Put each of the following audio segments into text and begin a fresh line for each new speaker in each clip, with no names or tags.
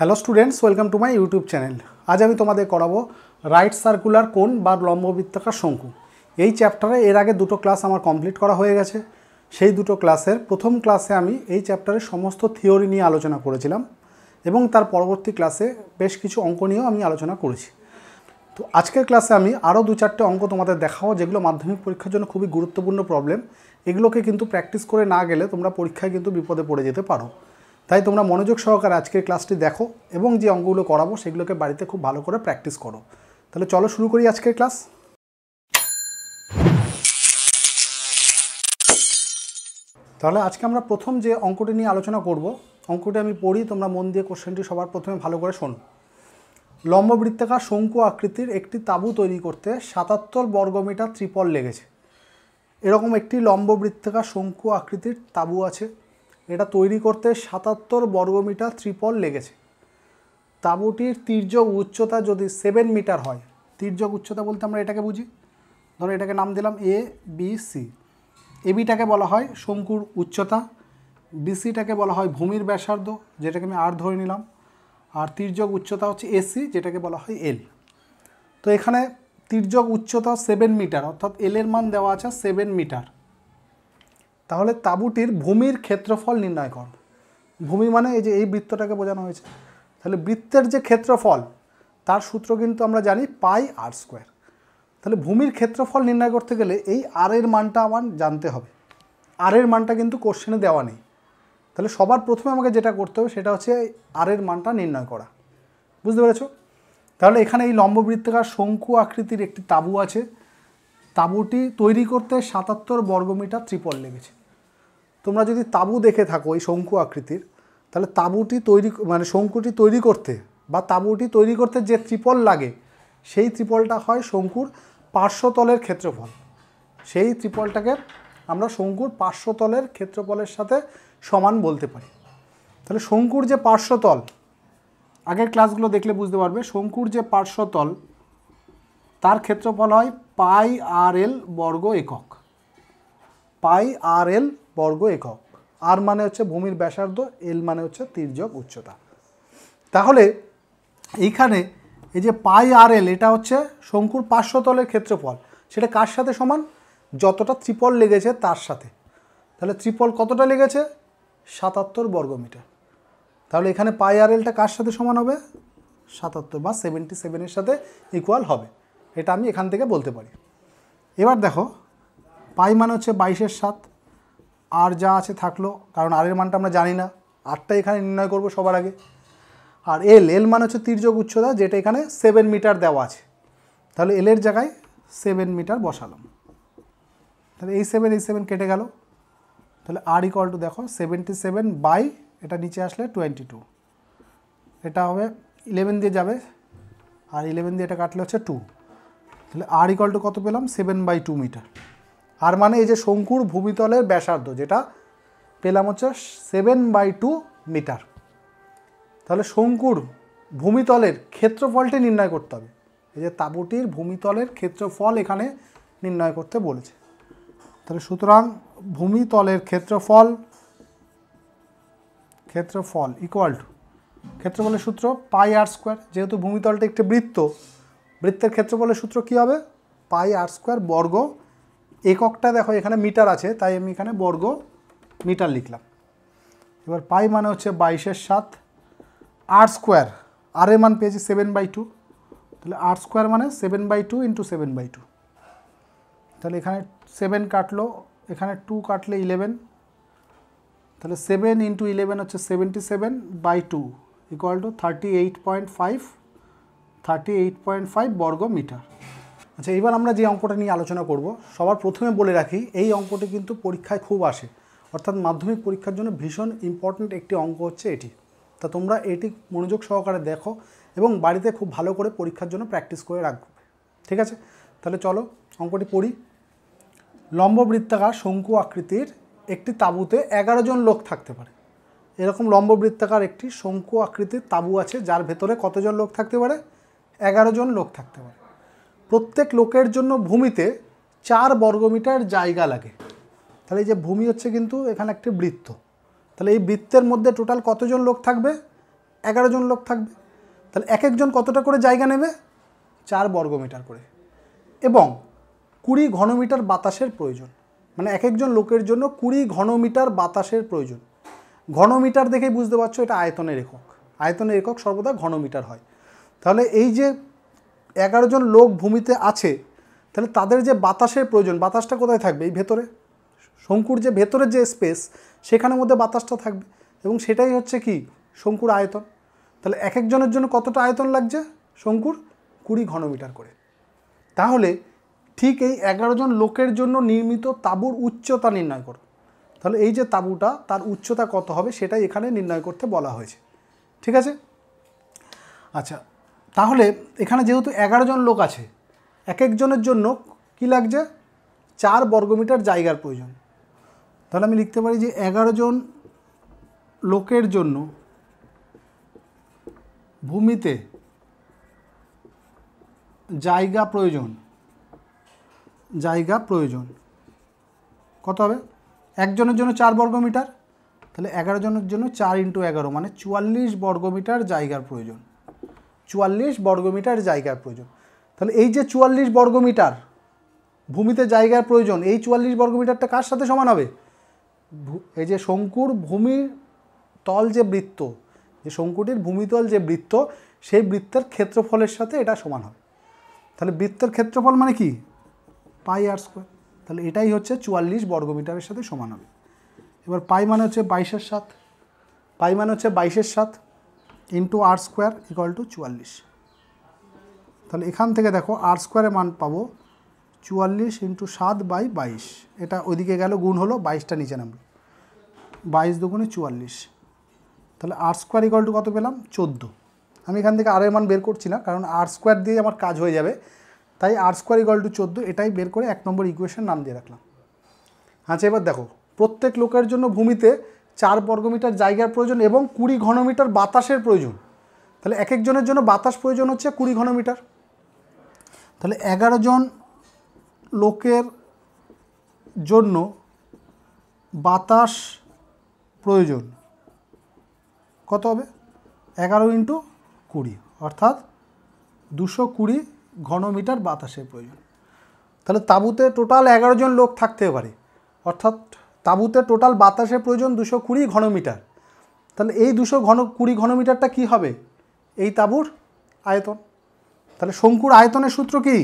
hello students welcome to my YouTube channel আজ আমি তোমাদের করাবো রাইট সার্কুলার কোন বা লম্ববৃত্তাকার শঙ্কু এই চ্যাপ্টারে এর আগে দুটো ক্লাস আমার কমপ্লিট করা হয়ে গেছে সেই দুটো ক্লাসের প্রথম ক্লাসে আমি এই চ্যাপ্টারের সমস্ত থিওরি নিয়ে আলোচনা করেছিলাম এবং তার পরবর্তী ক্লাসে বেশ কিছু অঙ্ক নিয়েও আমি আলোচনা করেছি তো আজকের ক্লাসে আমি আরও দু চারটে অঙ্ক তোমাদের দেখাবো যেগুলো মাধ্যমিক পরীক্ষার জন্য খুবই গুরুত্বপূর্ণ প্রবলেম এগুলোকে কিন্তু প্র্যাকটিস করে না গেলে তোমরা পরীক্ষায় কিন্তু বিপদে পড়ে যেতে পারো তাই তোমরা মনোযোগ সহকারে আজকের ক্লাসটি দেখো এবং যে অঙ্গগুলো করাবো সেগুলোকে বাড়িতে খুব ভালো করে প্র্যাকটিস করো তাহলে চলো শুরু করি আজকের ক্লাস তাহলে আজকে আমরা প্রথম যে অঙ্কটি নিয়ে আলোচনা করব অঙ্কটি আমি পড়ি তোমরা মন দিয়ে কোশ্চেনটি সবার প্রথমে ভালো করে শোনো লম্ববৃত্তাকার শঙ্কু আকৃতির একটি তাঁবু তৈরি করতে সাতাত্তর বর্গমিটার ত্রিপল লেগেছে এরকম একটি লম্ববৃত্তাকার শঙ্কু আকৃতির তাঁবু আছে এটা তৈরি করতে সাতাত্তর বর্গমিটার ত্রিপল লেগেছে তাঁবুটির তির্যক উচ্চতা যদি সেভেন মিটার হয় তির্যক উচ্চতা বলতে আমরা এটাকে বুঝি ধরো এটাকে নাম দিলাম এ বি সি এবিটাকে বলা হয় শঙ্কুর উচ্চতা বিসিটাকে বলা হয় ভূমির ব্যাসার্ধ যেটাকে আমি আর ধরে নিলাম আর তির্যক উচ্চতা হচ্ছে এসি যেটাকে বলা হয় এল তো এখানে তির্যক উচ্চতা সেভেন মিটার অর্থাৎ এলের মান দেওয়া আছে সেভেন মিটার তাহলে তাঁবুটির ভূমির ক্ষেত্রফল নির্ণয় কর ভূমি মানে এই যে এই বৃত্তটাকে বোঝানো হয়েছে তাহলে বৃত্তের যে ক্ষেত্রফল তার সূত্র কিন্তু আমরা জানি পাই আর স্কোয়ার তাহলে ভূমির ক্ষেত্রফল নির্ণয় করতে গেলে এই আর এর মানটা আমার জানতে হবে আর এর মানটা কিন্তু কোশ্চেনে দেওয়া নেই তাহলে সবার প্রথমে আমাকে যেটা করতে হবে সেটা হচ্ছে আর এর মানটা নির্ণয় করা বুঝতে পেরেছ তাহলে এখানে এই লম্ববৃত্তাকার শঙ্কু আকৃতির একটি তাঁবু আছে তাঁবুটি তৈরি করতে সাতাত্তর বর্গমিটার ত্রিপল লেগেছে তোমরা যদি তাঁবু দেখে থাকো এই শঙ্কু আকৃতির তাহলে তাঁবুটি তৈরি মানে শঙ্কুটি তৈরি করতে বা তাঁবুটি তৈরি করতে যে ত্রিপল লাগে সেই ত্রিপলটা হয় শঙ্কুর পার্শ্বতলের ক্ষেত্রফল সেই ত্রিপলটাকে আমরা শঙ্কুর পার্শ্বতলের ক্ষেত্রফলের সাথে সমান বলতে পারি তাহলে শঙ্কুর যে পার্শ্বতল আগের ক্লাসগুলো দেখলে বুঝতে পারবে শঙ্কুর যে পার্শ্বতল তার ক্ষেত্রফল হয় পাই আর এল বর্গ একক পাই আর এল বর্গ একক আর মানে হচ্ছে ভূমির ব্যাসার্ধ এল মানে হচ্ছে তির্যক উচ্চতা তাহলে এইখানে এই যে পাই আর এল এটা হচ্ছে শঙ্কুর পার্শ্বতলের ক্ষেত্রফল সেটা কার সাথে সমান যতটা ত্রিপল লেগেছে তার সাথে তাহলে ত্রিপল কতটা লেগেছে সাতাত্তর বর্গমিটার তাহলে এখানে পাই আর এলটা কার সাথে সমান হবে সাতাত্তর বা সেভেন্টি সেভেনের সাথে ইকুয়াল হবে এটা আমি এখান থেকে বলতে পারি এবার দেখো পাই মানে হচ্ছে বাইশের সাত আর যা আছে থাকলো কারণ আরের মানটা আমরা জানি না আটটা এখানে নির্ণয় করব সবার আগে আর এল এল মানে হচ্ছে তির্যক উচ্চতা যেটা এখানে সেভেন মিটার দেওয়া আছে তাহলে এলের জায়গায় সেভেন মিটার বসালাম তাহলে এই সেভেন এই সেভেন কেটে গেল তাহলে আর ইকল টু দেখো সেভেন্টি সেভেন বাই এটা নিচে আসলে টোয়েন্টি টু এটা হবে ইলেভেন দিয়ে যাবে আর ইলেভেন দিয়ে এটা কাটলে হচ্ছে টু তাহলে আর ইকল টু কত পেলাম সেভেন বাই টু মিটার আর মানে এই যে শঙ্কুর ভূমিতলের ব্যাসার্ধ যেটা পেলাম হচ্ছে সেভেন বাই টু মিটার তাহলে শঙ্কুর ভূমিতলের ক্ষেত্রফলটি নির্ণয় করতে হবে এই যে তাঁবুটির ভূমিতলের ক্ষেত্রফল এখানে নির্ণয় করতে বলেছে তাহলে সুতরাং ভূমিতলের ক্ষেত্রফল ক্ষেত্রফল ইকুয়াল টু ক্ষেত্রফলের সূত্র পাই আর স্কোয়ার যেহেতু ভূমিতলটা একটি বৃত্ত বৃত্তের ক্ষেত্রফলের সূত্র কি হবে পাই আর স্কোয়ার বর্গ এককটা দেখো এখানে মিটার আছে তাই আমি এখানে বর্গ মিটার লিখলাম এবার পাই মানে হচ্ছে বাইশের সাত আর স্কোয়ার আর এর মান পেয়েছি সেভেন বাই টু তাহলে আর স্কোয়ার মানে seven by two into seven by two তাহলে এখানে সেভেন কাটলো এখানে টু কাটলে ইলেভেন তাহলে সেভেন ইন্টু ইলেভেন হচ্ছে seventy seven by two equal to thirty eight point five thirty eight point five বর্গ মিটার আচ্ছা এবার আমরা যে অঙ্কটা নিয়ে আলোচনা করব সবার প্রথমে বলে রাখি এই অঙ্কটি কিন্তু পরীক্ষায় খুব আসে অর্থাৎ মাধ্যমিক পরীক্ষার জন্য ভীষণ ইম্পর্ট্যান্ট একটি অঙ্ক হচ্ছে এটি তা তোমরা এটি মনোযোগ সহকারে দেখো এবং বাড়িতে খুব ভালো করে পরীক্ষার জন্য প্র্যাকটিস করে রাখবে ঠিক আছে তাহলে চলো অঙ্কটি পড়ি লম্ববৃত্তাকার শঙ্কু আকৃতির একটি তাঁবুতে এগারো জন লোক থাকতে পারে এরকম লম্ববৃত্তাকার একটি শঙ্কু আকৃতির তাঁবু আছে যার ভেতরে কতজন লোক থাকতে পারে এগারো জন লোক থাকতে পারে প্রত্যেক লোকের জন্য ভূমিতে চার বর্গমিটার জায়গা লাগে তাহলে এই যে ভূমি হচ্ছে কিন্তু এখানে একটি বৃত্ত তাহলে এই বৃত্তের মধ্যে টোটাল কতজন লোক থাকবে এগারো জন লোক থাকবে তাহলে এক একজন কতটা করে জায়গা নেবে চার বর্গমিটার করে এবং কুড়ি ঘনমিটার বাতাসের প্রয়োজন মানে এক একজন লোকের জন্য কুড়ি ঘনমিটার বাতাসের প্রয়োজন ঘনমিটার দেখেই বুঝতে পারছো এটা আয়তনের একক আয়তনের একক সর্বদা ঘনমিটার হয় তাহলে এই যে এগারো জন লোক ভূমিতে আছে তাহলে তাদের যে বাতাসের প্রয়োজন বাতাসটা কোথায় থাকবে এই ভেতরে শঙ্কুর যে ভেতরের যে স্পেস সেখানের মধ্যে বাতাসটা থাকবে এবং সেটাই হচ্ছে কি শঙ্কুর আয়তন তাহলে এক একজনের জন্য কতটা আয়তন লাগছে শঙ্কুর কুড়ি ঘনমিটার করে তাহলে ঠিক এই এগারো জন লোকের জন্য নির্মিত তাঁবুর উচ্চতা নির্ণয় করো তাহলে এই যে তাঁবুটা তার উচ্চতা কত হবে সেটাই এখানে নির্ণয় করতে বলা হয়েছে ঠিক আছে আচ্ছা তাহলে এখানে যেহেতু এগারো জন লোক আছে এক একজনের জন্য কি লাগছে চার বর্গমিটার জায়গার প্রয়োজন তাহলে আমি লিখতে পারি যে এগারো জন লোকের জন্য ভূমিতে জায়গা প্রয়োজন জায়গা প্রয়োজন কত হবে একজনের জন্য চার বর্গমিটার তাহলে এগারো জনের জন্য চার ইন্টু এগারো মানে চুয়াল্লিশ বর্গমিটার জায়গার প্রয়োজন চুয়াল্লিশ বর্গমিটার জায়গার প্রয়োজন তাহলে এই যে চুয়াল্লিশ বর্গমিটার ভূমিতে জায়গার প্রয়োজন এই চুয়াল্লিশ বর্গমিটারটা কার সাথে সমান হবে এই যে শঙ্কুর ভূমির তল যে বৃত্ত যে শঙ্কুটির ভূমিতল যে বৃত্ত সেই বৃত্তের ক্ষেত্রফলের সাথে এটা সমান হবে তাহলে বৃত্তের ক্ষেত্রফল মানে কি পাই আর স্কোয়ার তাহলে এটাই হচ্ছে চুয়াল্লিশ বর্গমিটারের সাথে সমান হবে এবার পাই মানে হচ্ছে বাইশের সাত পাই মানে হচ্ছে বাইশের সাত into r square equal to চুয়াল্লিশ তাহলে এখান থেকে দেখো আর স্কোয়ারের মান পাবো চুয়াল্লিশ ইন্টু সাত বাই বাইশ এটা ওইদিকে গেল গুণ হলো বাইশটা নিচে নামলো বাইশ দুগুণে চুয়াল্লিশ তাহলে আর স্কোয়ার ইকুয়াল টু কত পেলাম চোদ্দো আমি এখান থেকে আরের মান বের করছি না কারণ আর স্কোয়ার দিয়ে আমার কাজ হয়ে যাবে তাই আর স্কোয়ার ইকুয়াল টু চোদ্দো এটাই বের করে এক নম্বর ইকুয়েশন নাম দিয়ে রাখলাম আচ্ছা এবার দেখো প্রত্যেক লোকের জন্য ভূমিতে চার বর্গমিটার জায়গার প্রয়োজন এবং কুড়ি ঘনমিটার বাতাসের প্রয়োজন তাহলে এক একজনের জন্য বাতাস প্রয়োজন হচ্ছে কুড়ি ঘনমিটার তাহলে এগারো জন লোকের জন্য বাতাস প্রয়োজন কত হবে এগারো ইন্টু কুড়ি অর্থাৎ দুশো কুড়ি ঘনমিটার বাতাসের প্রয়োজন তাহলে তাঁবুতে টোটাল এগারো জন লোক থাকতে পারে অর্থাৎ তাঁবুতে টোটাল বাতাসের প্রয়োজন দুশো কুড়ি ঘনমিটার তাহলে এই দুশো ঘন কুড়ি ঘনমিটারটা কি হবে এই তাঁবুর আয়তন তাহলে শঙ্কুর আয়তনের সূত্র কি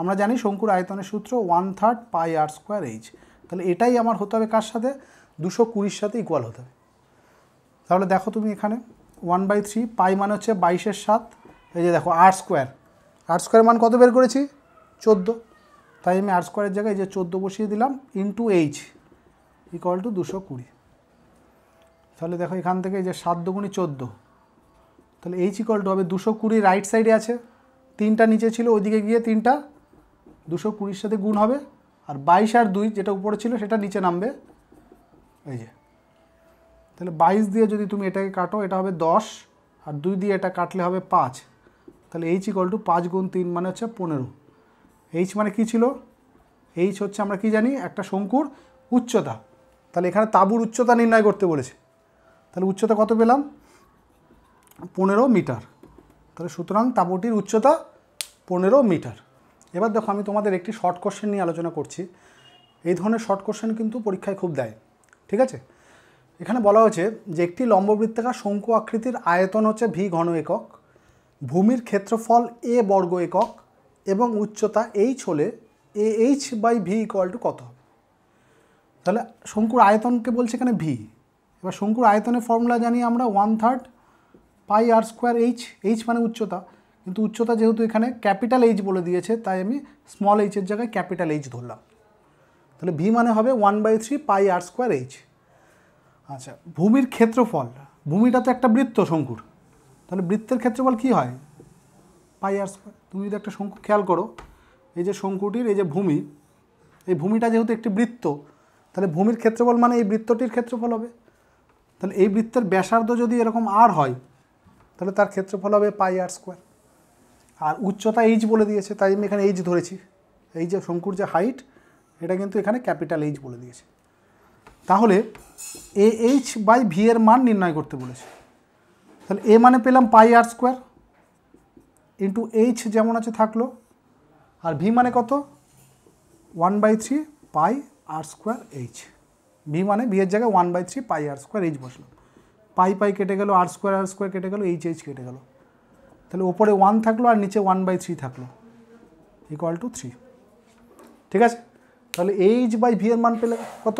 আমরা জানি শঙ্কুর আয়তনের সূত্র one third pi r square h তাহলে এটাই আমার হতে হবে কার সাথে দুশো কুড়ির সাথে ইকুয়াল হতে হবে তাহলে দেখো তুমি এখানে ওয়ান বাই থ্রি পাই মানে হচ্ছে বাইশের সাত এই যে দেখো আর স্কোয়ার আর স্কোয়ার মান কত বের করেছি চোদ্দো তাই আমি আর স্কোয়ারের জায়গায় যে চোদ্দো বসিয়ে দিলাম ইন্টু এইচ ইকুয়াল টু দুশো কুড়ি তাহলে দেখো এখান থেকে যে সাত দুগুণি চোদ্দো তাহলে এইচ ইকুয়াল টু হবে দুশো কুড়ি রাইট সাইডে আছে তিনটা নিচে ছিল ওইদিকে গিয়ে তিনটা দুশো কুড়ির সাথে গুণ হবে আর বাইশ আর দুই যেটা উপরে ছিল সেটা নিচে নামবে এই যে তাহলে বাইশ দিয়ে যদি তুমি এটাকে কাটো এটা হবে দশ আর দুই দিয়ে এটা কাটলে হবে পাঁচ তাহলে এইচ ইকল টু পাঁচ গুণ তিন মানে হচ্ছে পনেরো এইচ মানে কি ছিল এইচ হচ্ছে আমরা কি জানি একটা শঙ্কুর উচ্চতা তাহলে এখানে তাঁবুর উচ্চতা নির্ণয় করতে বলেছে তাহলে উচ্চতা কত পেলাম পনেরো মিটার তাহলে সুতরাং তাঁবুটির উচ্চতা পনেরো মিটার এবার দেখো আমি তোমাদের একটি শর্ট কোশ্চেন নিয়ে আলোচনা করছি এই ধরনের শর্ট কোশ্চেন কিন্তু পরীক্ষায় খুব দেয় ঠিক আছে এখানে বলা হয়েছে যে একটি লম্ববৃত্তাকার শঙ্কু আকৃতির আয়তন হচ্ছে ভি ঘন একক ভূমির ক্ষেত্রফল এ বর্গ একক এবং উচ্চতা এইচ হলে A h by V equal to কত হবে তাহলে শঙ্কুর আয়তনকে বলছে এখানে ভি এবার শঙ্কুর আয়তনের ফর্মুলা জানি আমরা one third pi r square h h মানে উচ্চতা কিন্তু উচ্চতা যেহেতু এখানে ক্যাপিটাল এইচ বলে দিয়েছে তাই আমি স্মল এইচের জায়গায় ক্যাপিটাল এইচ ধরলাম তাহলে ভি মানে হবে one by three pi r square h আচ্ছা ভূমির ক্ষেত্রফল ভূমিটা তো একটা বৃত্ত শঙ্কুর তাহলে বৃত্তের ক্ষেত্রফল কি হয় পাই আর স্কোয়ার তুমি যদি একটা শঙ্কু খেয়াল করো এই যে শঙ্কুটির এই যে ভূমি এই ভূমিটা যেহেতু একটি বৃত্ত তাহলে ভূমির ক্ষেত্রফল মানে এই বৃত্তটির ক্ষেত্রফল হবে তাহলে এই বৃত্তের ব্যাসার্ধ যদি এরকম আর হয় তাহলে তার ক্ষেত্রফল হবে পাই আর স্কোয়ার আর উচ্চতা এইচ বলে দিয়েছে তাই আমি এখানে এইচ ধরেছি এই যে শঙ্কুর যে হাইট এটা কিন্তু এখানে ক্যাপিটাল এইচ বলে দিয়েছে তাহলে এ এইচ বাই ভি এর মান নির্ণয় করতে বলেছে তাহলে এ মানে পেলাম pi r square into h যেমন আছে থাকলো আর ভি মানে কত one by three pi r square h V মানে ভি এর জায়গায় one by three pi r square h বসলাম পাই পাই কেটে গেল আর স্কোয়ার আর স্কোয়ার কেটে গেল এইচ এইচ কেটে গেল তাহলে ওপরে ওয়ান থাকলো আর নিচে ওয়ান বাই থ্রি থাকলো ইকুয়াল টু থ্রি ঠিক আছে তাহলে এইচ বাই ভি এর মান পেলে কত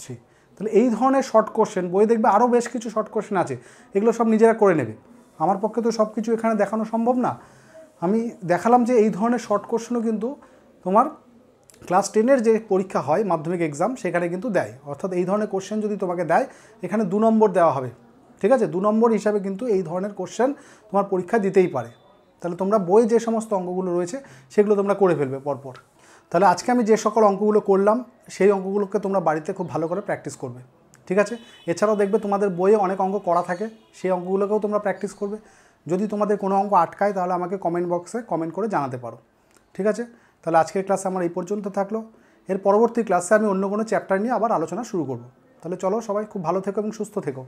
থ্রি তাহলে এই ধরনের শর্ট কোশ্চেন বই দেখবে আরও বেশ কিছু শর্ট কোশ্চেন আছে এগুলো সব নিজেরা করে নেবে আমার পক্ষে তো সব কিছু এখানে দেখানো সম্ভব না আমি দেখালাম যে এই ধরনের শর্ট কোশ্চেনও কিন্তু তোমার ক্লাস টেনের যে পরীক্ষা হয় মাধ্যমিক এক্সাম সেখানে কিন্তু দেয় অর্থাৎ এই ধরনের কোশ্চেন যদি তোমাকে দেয় এখানে দু নম্বর দেওয়া হবে ঠিক আছে দু নম্বর হিসাবে কিন্তু এই ধরনের কোশ্চেন তোমার পরীক্ষা দিতেই পারে তাহলে তোমরা বই যে সমস্ত অঙ্কগুলো রয়েছে সেগুলো তোমরা করে ফেলবে পরপর তাহলে আজকে আমি যে সকল অঙ্কগুলো করলাম সেই অঙ্কগুলোকে তোমরা বাড়িতে খুব ভালো করে প্র্যাকটিস করবে ঠিক আছে এছাড়াও দেখবে তোমাদের বইয়ে অনেক অঙ্ক করা থাকে সেই অঙ্কগুলোকেও তোমরা প্র্যাকটিস করবে যদি তোমাদের কোনো অঙ্ক আটকায় তাহলে আমাকে কমেন্ট বক্সে কমেন্ট করে জানাতে পারো ঠিক আছে তাহলে আজকের ক্লাস আমার এই পর্যন্ত থাকলো এর পরবর্তী ক্লাসে আমি অন্য কোনো চ্যাপ্টার নিয়ে আবার আলোচনা শুরু করব তাহলে চলো সবাই খুব ভালো থেকো এবং সুস্থ থেকো